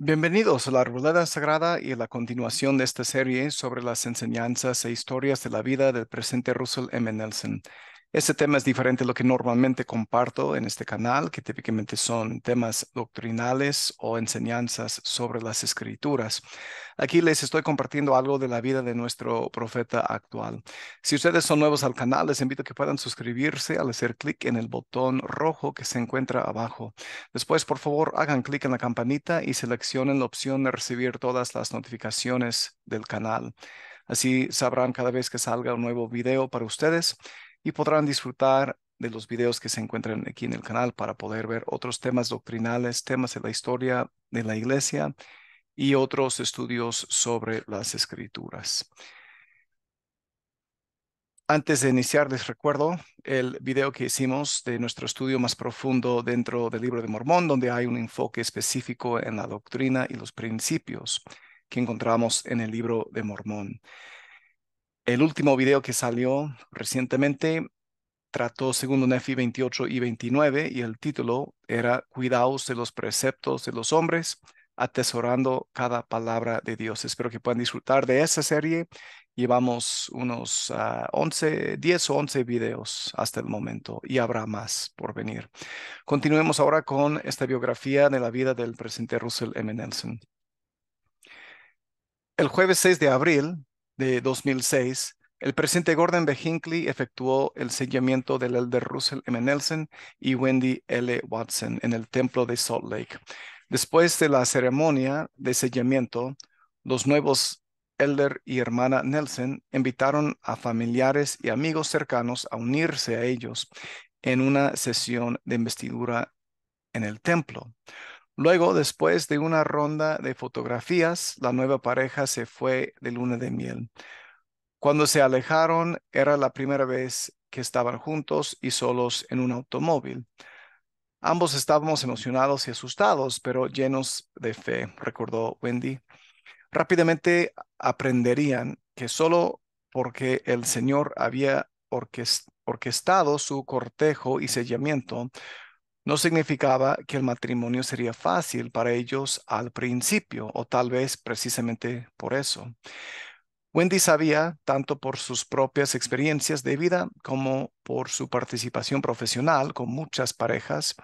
Bienvenidos a la Arboleda Sagrada y a la continuación de esta serie sobre las enseñanzas e historias de la vida del presente Russell M. Nelson. Este tema es diferente a lo que normalmente comparto en este canal, que típicamente son temas doctrinales o enseñanzas sobre las escrituras. Aquí les estoy compartiendo algo de la vida de nuestro profeta actual. Si ustedes son nuevos al canal, les invito a que puedan suscribirse al hacer clic en el botón rojo que se encuentra abajo. Después, por favor, hagan clic en la campanita y seleccionen la opción de recibir todas las notificaciones del canal. Así sabrán cada vez que salga un nuevo video para ustedes y podrán disfrutar de los videos que se encuentran aquí en el canal para poder ver otros temas doctrinales, temas de la historia de la iglesia y otros estudios sobre las escrituras. Antes de iniciar, les recuerdo el video que hicimos de nuestro estudio más profundo dentro del libro de Mormón, donde hay un enfoque específico en la doctrina y los principios que encontramos en el libro de Mormón. El último video que salió recientemente trató segundo Nefi 28 y 29 y el título era Cuidaos de los preceptos de los hombres, atesorando cada palabra de Dios. Espero que puedan disfrutar de esa serie. Llevamos unos 11, ah, 10 o 11 videos hasta el momento y habrá más por venir. Continuemos ahora con esta biografía de la vida del presidente Russell M. Nelson. El jueves 6 de abril de 2006, el presidente Gordon B. Hinckley efectuó el sellamiento del elder Russell M. Nelson y Wendy L. Watson en el templo de Salt Lake. Después de la ceremonia de sellamiento, los nuevos elder y hermana Nelson invitaron a familiares y amigos cercanos a unirse a ellos en una sesión de investidura en el templo. Luego, después de una ronda de fotografías, la nueva pareja se fue de luna de miel. Cuando se alejaron, era la primera vez que estaban juntos y solos en un automóvil. Ambos estábamos emocionados y asustados, pero llenos de fe, recordó Wendy. Rápidamente aprenderían que solo porque el Señor había orquestado su cortejo y sellamiento, no significaba que el matrimonio sería fácil para ellos al principio, o tal vez precisamente por eso. Wendy sabía, tanto por sus propias experiencias de vida como por su participación profesional con muchas parejas,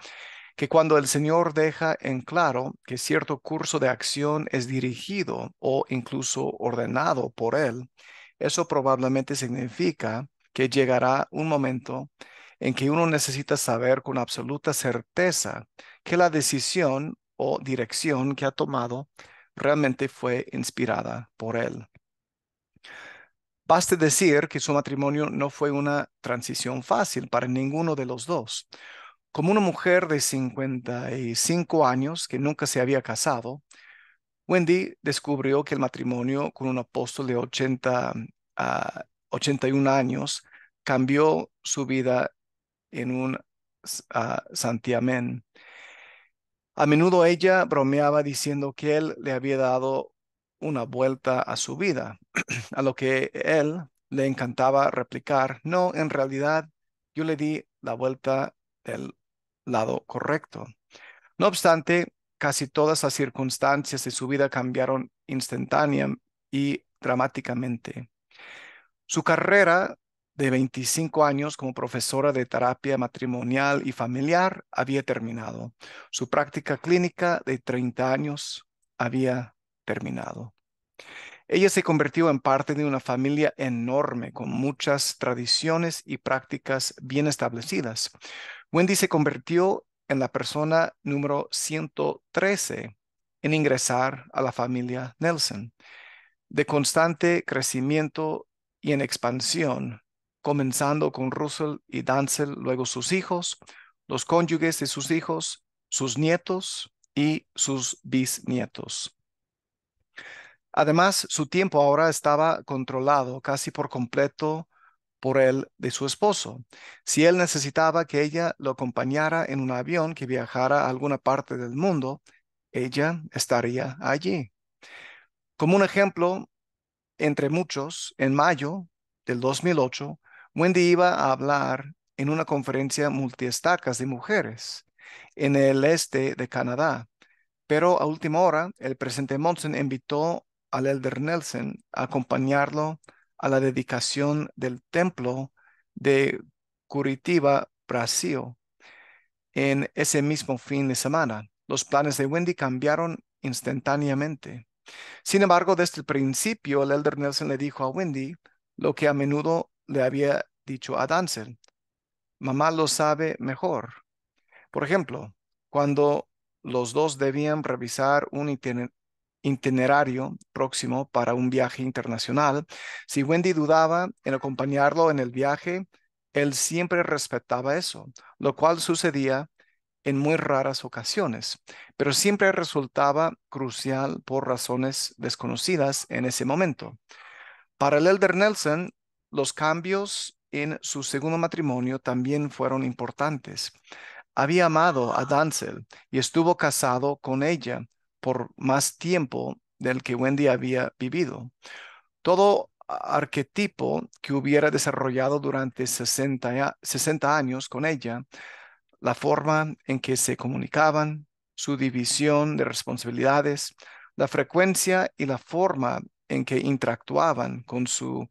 que cuando el Señor deja en claro que cierto curso de acción es dirigido o incluso ordenado por Él, eso probablemente significa que llegará un momento en que uno necesita saber con absoluta certeza que la decisión o dirección que ha tomado realmente fue inspirada por él. Baste decir que su matrimonio no fue una transición fácil para ninguno de los dos. Como una mujer de 55 años que nunca se había casado, Wendy descubrió que el matrimonio con un apóstol de 80 a 81 años cambió su vida en un santiamén. A menudo ella bromeaba diciendo que él le había dado una vuelta a su vida, a lo que él le encantaba replicar, no, en realidad yo le di la vuelta del lado correcto. No obstante, casi todas las circunstancias de su vida cambiaron instantáneamente y dramáticamente. Su carrera de 25 años como profesora de terapia matrimonial y familiar había terminado. Su práctica clínica de 30 años había terminado. Ella se convirtió en parte de una familia enorme con muchas tradiciones y prácticas bien establecidas. Wendy se convirtió en la persona número 113 en ingresar a la familia Nelson. De constante crecimiento y en expansión, comenzando con Russell y Danzel, luego sus hijos, los cónyuges de sus hijos, sus nietos y sus bisnietos. Además, su tiempo ahora estaba controlado casi por completo por el de su esposo. Si él necesitaba que ella lo acompañara en un avión que viajara a alguna parte del mundo, ella estaría allí. Como un ejemplo, entre muchos, en mayo del 2008, Wendy iba a hablar en una conferencia multiestacas de mujeres en el este de Canadá, pero a última hora el presidente Monson invitó al elder Nelson a acompañarlo a la dedicación del templo de Curitiba, Brasil, en ese mismo fin de semana. Los planes de Wendy cambiaron instantáneamente. Sin embargo, desde el principio, el elder Nelson le dijo a Wendy lo que a menudo le había dicho a Danzel, Mamá lo sabe mejor. Por ejemplo, cuando los dos debían revisar un itinerario próximo para un viaje internacional, si Wendy dudaba en acompañarlo en el viaje, él siempre respetaba eso, lo cual sucedía en muy raras ocasiones, pero siempre resultaba crucial por razones desconocidas en ese momento. Para el Elder Nelson, los cambios en su segundo matrimonio también fueron importantes. Había amado a Danzel y estuvo casado con ella por más tiempo del que Wendy había vivido. Todo arquetipo que hubiera desarrollado durante 60, 60 años con ella, la forma en que se comunicaban, su división de responsabilidades, la frecuencia y la forma en que interactuaban con su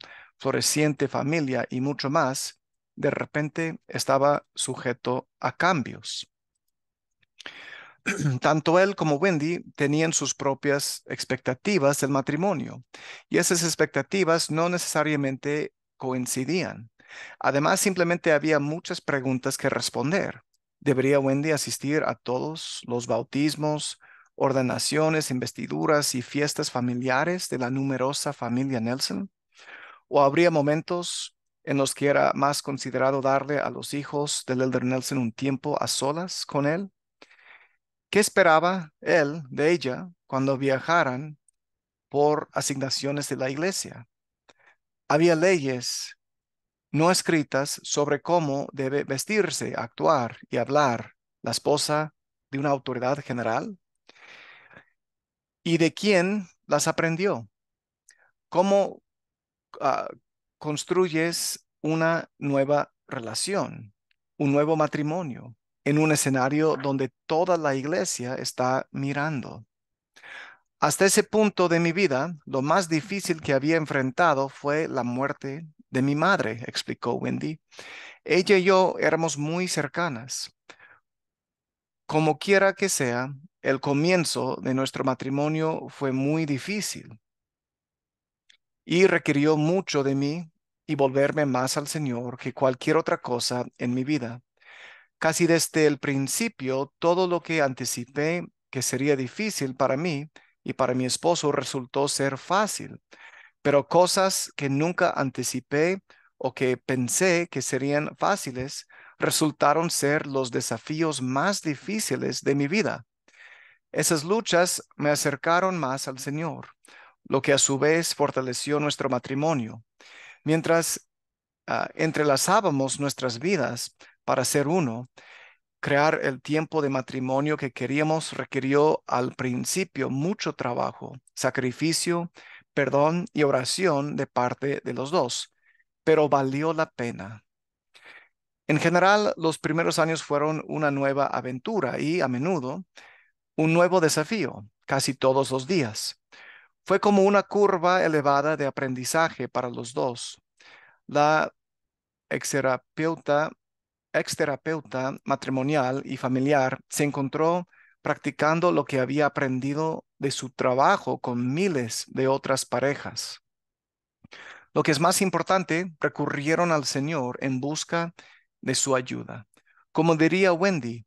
reciente familia y mucho más, de repente estaba sujeto a cambios. Tanto él como Wendy tenían sus propias expectativas del matrimonio y esas expectativas no necesariamente coincidían. Además, simplemente había muchas preguntas que responder. ¿Debería Wendy asistir a todos los bautismos, ordenaciones, investiduras y fiestas familiares de la numerosa familia Nelson? o habría momentos en los que era más considerado darle a los hijos del Elder Nelson un tiempo a solas con él? ¿Qué esperaba él de ella cuando viajaran por asignaciones de la iglesia? Había leyes no escritas sobre cómo debe vestirse, actuar y hablar la esposa de una autoridad general? ¿Y de quién las aprendió? ¿Cómo Ah, construyes una nueva relación, un nuevo matrimonio, en un escenario donde toda la iglesia está mirando. Hasta ese punto de mi vida, lo más difícil que había enfrentado fue la muerte de mi madre, explicó Wendy. Ella y yo éramos muy cercanas. Como quiera que sea, el comienzo de nuestro matrimonio fue muy difícil y requirió mucho de mí y volverme más al Señor que cualquier otra cosa en mi vida. Casi desde el principio, todo lo que anticipé que sería difícil para mí y para mi esposo resultó ser fácil, pero cosas que nunca anticipé o que pensé que serían fáciles resultaron ser los desafíos más difíciles de mi vida. Esas luchas me acercaron más al Señor lo que a su vez fortaleció nuestro matrimonio. Mientras ah, entrelazábamos nuestras vidas para ser uno, crear el tiempo de matrimonio que queríamos requirió al principio mucho trabajo, sacrificio, perdón y oración de parte de los dos, pero valió la pena. En general, los primeros años fueron una nueva aventura y, a menudo, un nuevo desafío, casi todos los días. Fue como una curva elevada de aprendizaje para los dos. La exterapeuta, exterapeuta matrimonial y familiar se encontró practicando lo que había aprendido de su trabajo con miles de otras parejas. Lo que es más importante, recurrieron al Señor en busca de su ayuda. Como diría Wendy,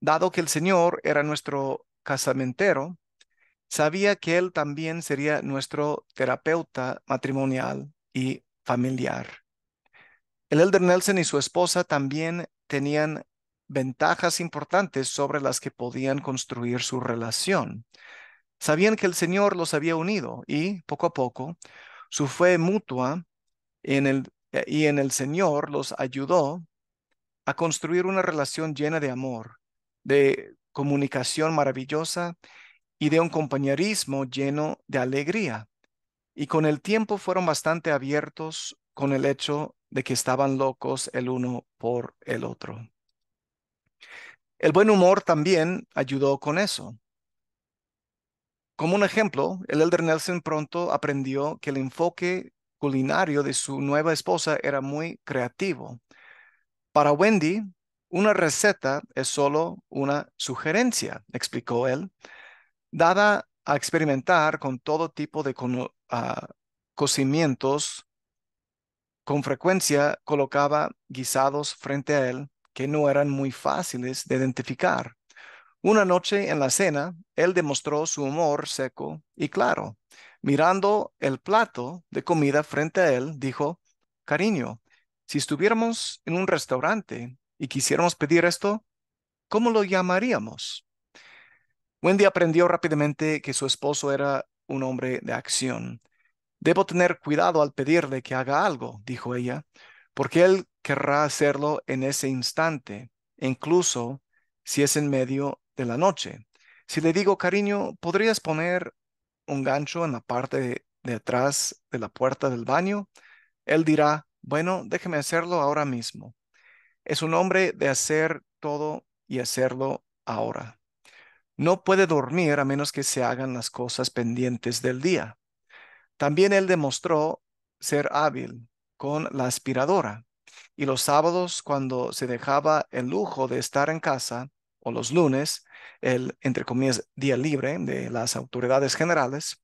dado que el Señor era nuestro casamentero, sabía que Él también sería nuestro terapeuta matrimonial y familiar. El Elder Nelson y su esposa también tenían ventajas importantes sobre las que podían construir su relación. Sabían que el Señor los había unido y, poco a poco, su fe mutua en el, eh, y en el Señor los ayudó a construir una relación llena de amor, de comunicación maravillosa y de un compañerismo lleno de alegría. Y con el tiempo fueron bastante abiertos con el hecho de que estaban locos el uno por el otro. El buen humor también ayudó con eso. Como un ejemplo, el elder Nelson pronto aprendió que el enfoque culinario de su nueva esposa era muy creativo. Para Wendy, una receta es solo una sugerencia, explicó él, dada a experimentar con todo tipo de cocimientos, con frecuencia colocaba guisados frente a él que no eran muy fáciles de identificar. Una noche en la cena, él demostró su humor seco y claro. Mirando el plato de comida frente a él, dijo, Cariño, si estuviéramos en un restaurante y quisiéramos pedir esto, ¿cómo lo llamaríamos? Wendy aprendió rápidamente que su esposo era un hombre de acción. Debo tener cuidado al pedirle que haga algo, dijo ella, porque él querrá hacerlo en ese instante, e incluso si es en medio de la noche. Si le digo, cariño, ¿podrías poner un gancho en la parte de atrás de la puerta del baño? Él dirá, bueno, déjeme hacerlo ahora mismo. Es un hombre de hacer todo y hacerlo ahora. No puede dormir a menos que se hagan las cosas pendientes del día. También él demostró ser hábil con la aspiradora. Y los sábados, cuando se dejaba el lujo de estar en casa, o los lunes, el, entre comillas, día libre de las autoridades generales,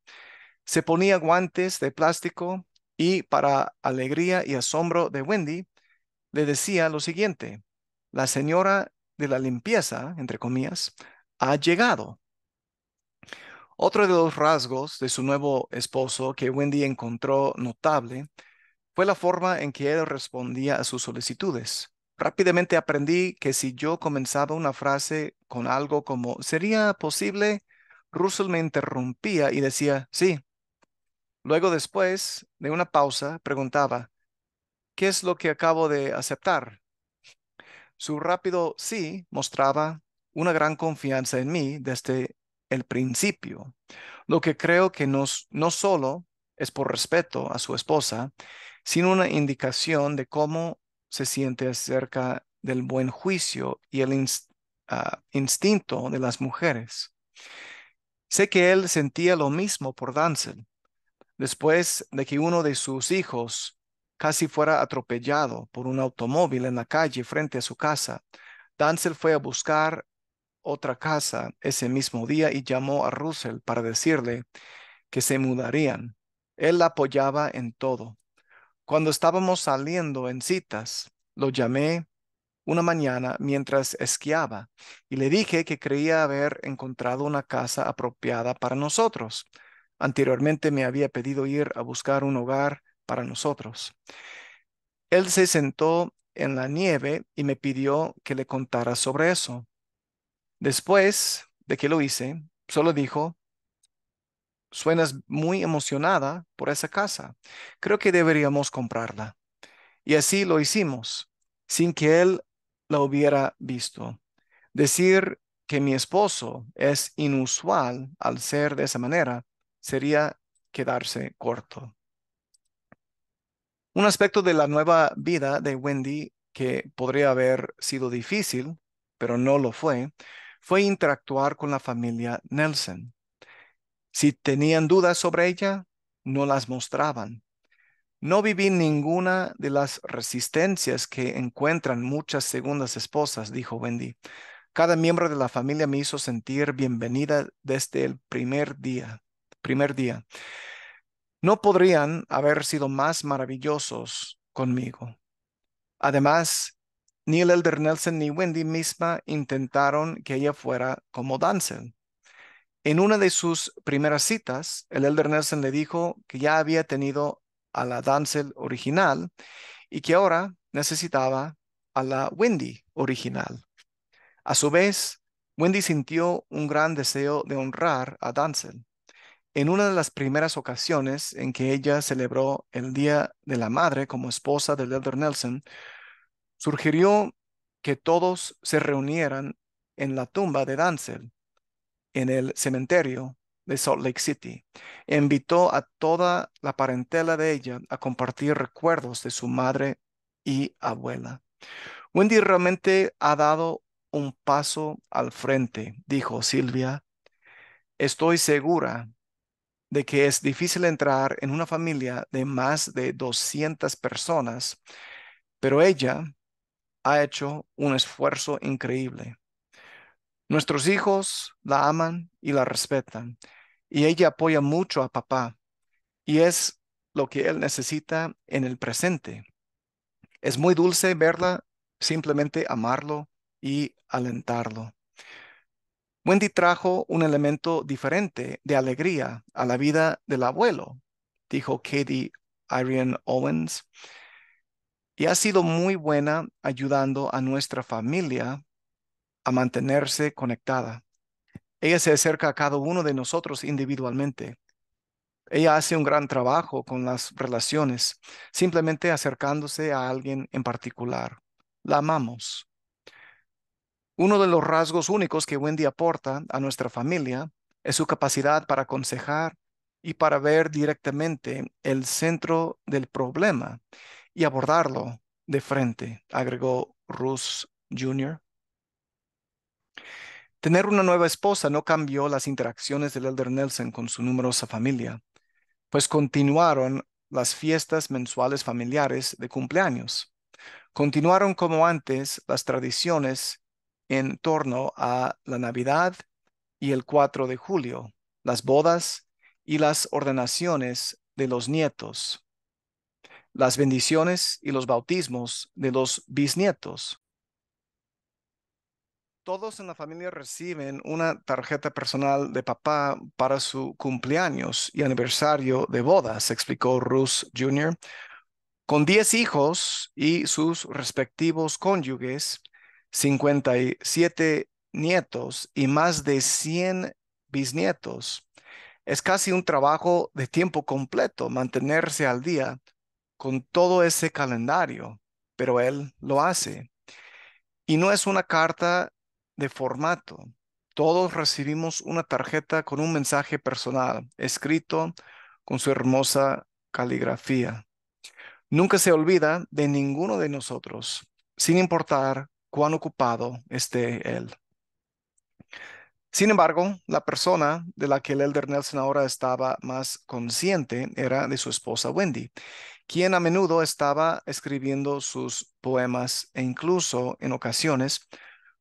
se ponía guantes de plástico y para alegría y asombro de Wendy, le decía lo siguiente, la señora de la limpieza, entre comillas, ha llegado. Otro de los rasgos de su nuevo esposo que Wendy encontró notable fue la forma en que él respondía a sus solicitudes. Rápidamente aprendí que si yo comenzaba una frase con algo como ¿sería posible? Russell me interrumpía y decía sí. Luego después de una pausa preguntaba ¿qué es lo que acabo de aceptar? Su rápido sí mostraba una gran confianza en mí desde el principio, lo que creo que nos, no solo es por respeto a su esposa, sino una indicación de cómo se siente acerca del buen juicio y el ah, instinto de las mujeres. Sé que él sentía lo mismo por Danzel, después de que uno de sus hijos casi fuera atropellado por un automóvil en la calle frente a su casa. Danzel fue a buscar otra casa ese mismo día y llamó a Russell para decirle que se mudarían. Él la apoyaba en todo. Cuando estábamos saliendo en citas, lo llamé una mañana mientras esquiaba y le dije que creía haber encontrado una casa apropiada para nosotros. Anteriormente me había pedido ir a buscar un hogar para nosotros. Él se sentó en la nieve y me pidió que le contara sobre eso. Después de que lo hice, solo dijo, suenas muy emocionada por esa casa, creo que deberíamos comprarla. Y así lo hicimos, sin que él la hubiera visto. Decir que mi esposo es inusual al ser de esa manera sería quedarse corto. Un aspecto de la nueva vida de Wendy que podría haber sido difícil, pero no lo fue, fue interactuar con la familia Nelson. Si tenían dudas sobre ella, no las mostraban. No viví ninguna de las resistencias que encuentran muchas segundas esposas, dijo Wendy. Cada miembro de la familia me hizo sentir bienvenida desde el primer día. Primer día. No podrían haber sido más maravillosos conmigo. Además, ni el Elder Nelson ni Wendy misma intentaron que ella fuera como Danzel. En una de sus primeras citas, el Elder Nelson le dijo que ya había tenido a la Danzel original y que ahora necesitaba a la Wendy original. A su vez, Wendy sintió un gran deseo de honrar a Danzel. En una de las primeras ocasiones en que ella celebró el Día de la Madre como esposa del Elder Nelson, Surgirió que todos se reunieran en la tumba de Danzel, en el cementerio de Salt Lake City. invitó a toda la parentela de ella a compartir recuerdos de su madre y abuela. Wendy realmente ha dado un paso al frente, dijo Silvia. Estoy segura de que es difícil entrar en una familia de más de 200 personas, pero ella ha hecho un esfuerzo increíble. Nuestros hijos la aman y la respetan, y ella apoya mucho a papá, y es lo que él necesita en el presente. Es muy dulce verla simplemente amarlo y alentarlo. Wendy trajo un elemento diferente de alegría a la vida del abuelo, dijo Katie Irene Owens y ha sido muy buena ayudando a nuestra familia a mantenerse conectada. Ella se acerca a cada uno de nosotros individualmente. Ella hace un gran trabajo con las relaciones, simplemente acercándose a alguien en particular. La amamos. Uno de los rasgos únicos que Wendy aporta a nuestra familia es su capacidad para aconsejar y para ver directamente el centro del problema y abordarlo de frente, agregó Russ Jr. Tener una nueva esposa no cambió las interacciones del Elder Nelson con su numerosa familia, pues continuaron las fiestas mensuales familiares de cumpleaños. Continuaron como antes las tradiciones en torno a la Navidad y el 4 de julio, las bodas y las ordenaciones de los nietos, las bendiciones y los bautismos de los bisnietos. Todos en la familia reciben una tarjeta personal de papá para su cumpleaños y aniversario de bodas, explicó Ruth Jr., con 10 hijos y sus respectivos cónyuges, 57 nietos y más de 100 bisnietos. Es casi un trabajo de tiempo completo mantenerse al día con todo ese calendario, pero él lo hace. Y no es una carta de formato. Todos recibimos una tarjeta con un mensaje personal, escrito con su hermosa caligrafía. Nunca se olvida de ninguno de nosotros, sin importar cuán ocupado esté él. Sin embargo, la persona de la que el Elder Nelson ahora estaba más consciente era de su esposa Wendy, quien a menudo estaba escribiendo sus poemas e incluso en ocasiones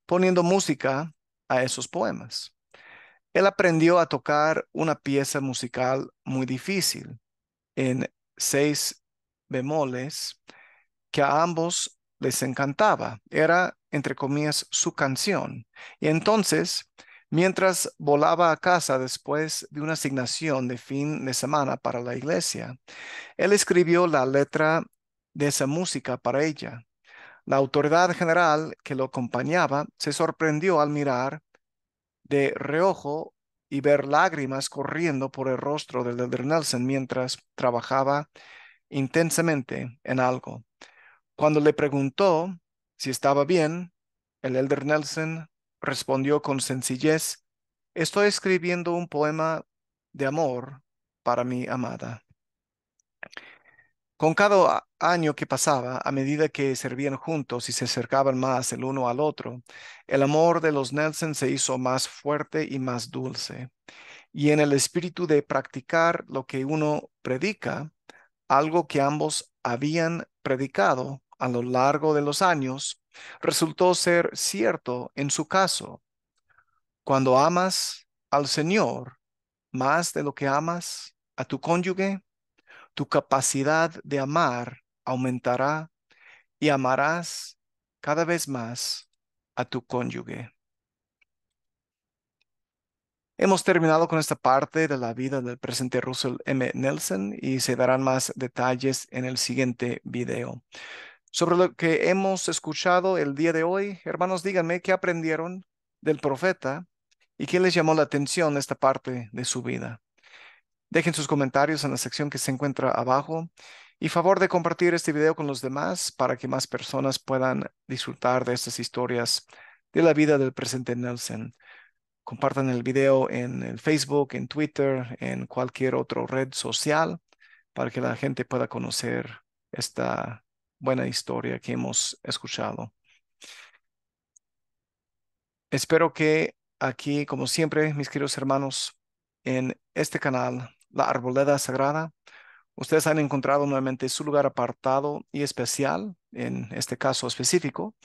poniendo música a esos poemas. Él aprendió a tocar una pieza musical muy difícil en seis bemoles que a ambos les encantaba. Era, entre comillas, su canción. Y entonces mientras volaba a casa después de una asignación de fin de semana para la iglesia. Él escribió la letra de esa música para ella. La autoridad general que lo acompañaba se sorprendió al mirar de reojo y ver lágrimas corriendo por el rostro del elder Nelson mientras trabajaba intensamente en algo. Cuando le preguntó si estaba bien, el elder Nelson respondió con sencillez, estoy escribiendo un poema de amor para mi amada. Con cada año que pasaba, a medida que servían juntos y se acercaban más el uno al otro, el amor de los Nelson se hizo más fuerte y más dulce. Y en el espíritu de practicar lo que uno predica, algo que ambos habían predicado a lo largo de los años, resultó ser cierto en su caso. Cuando amas al Señor más de lo que amas a tu cónyuge, tu capacidad de amar aumentará y amarás cada vez más a tu cónyuge. Hemos terminado con esta parte de la vida del presente Russell M. Nelson y se darán más detalles en el siguiente video. Sobre lo que hemos escuchado el día de hoy, hermanos, díganme qué aprendieron del profeta y qué les llamó la atención esta parte de su vida. Dejen sus comentarios en la sección que se encuentra abajo y favor de compartir este video con los demás para que más personas puedan disfrutar de estas historias de la vida del presente Nelson. Compartan el video en Facebook, en Twitter, en cualquier otra red social para que la gente pueda conocer esta buena historia que hemos escuchado. Espero que aquí, como siempre, mis queridos hermanos, en este canal, La Arboleda Sagrada, ustedes han encontrado nuevamente su lugar apartado y especial, en este caso específico,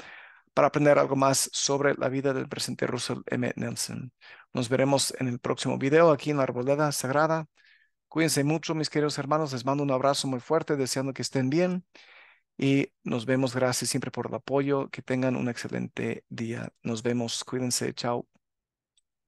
para aprender algo más sobre la vida del presidente Russell M. Nelson. Nos veremos en el próximo video aquí en La Arboleda Sagrada. Cuídense mucho, mis queridos hermanos. Les mando un abrazo muy fuerte, deseando que estén bien. Y nos vemos. Gracias siempre por el apoyo. Que tengan un excelente día. Nos vemos. Cuídense. Chao.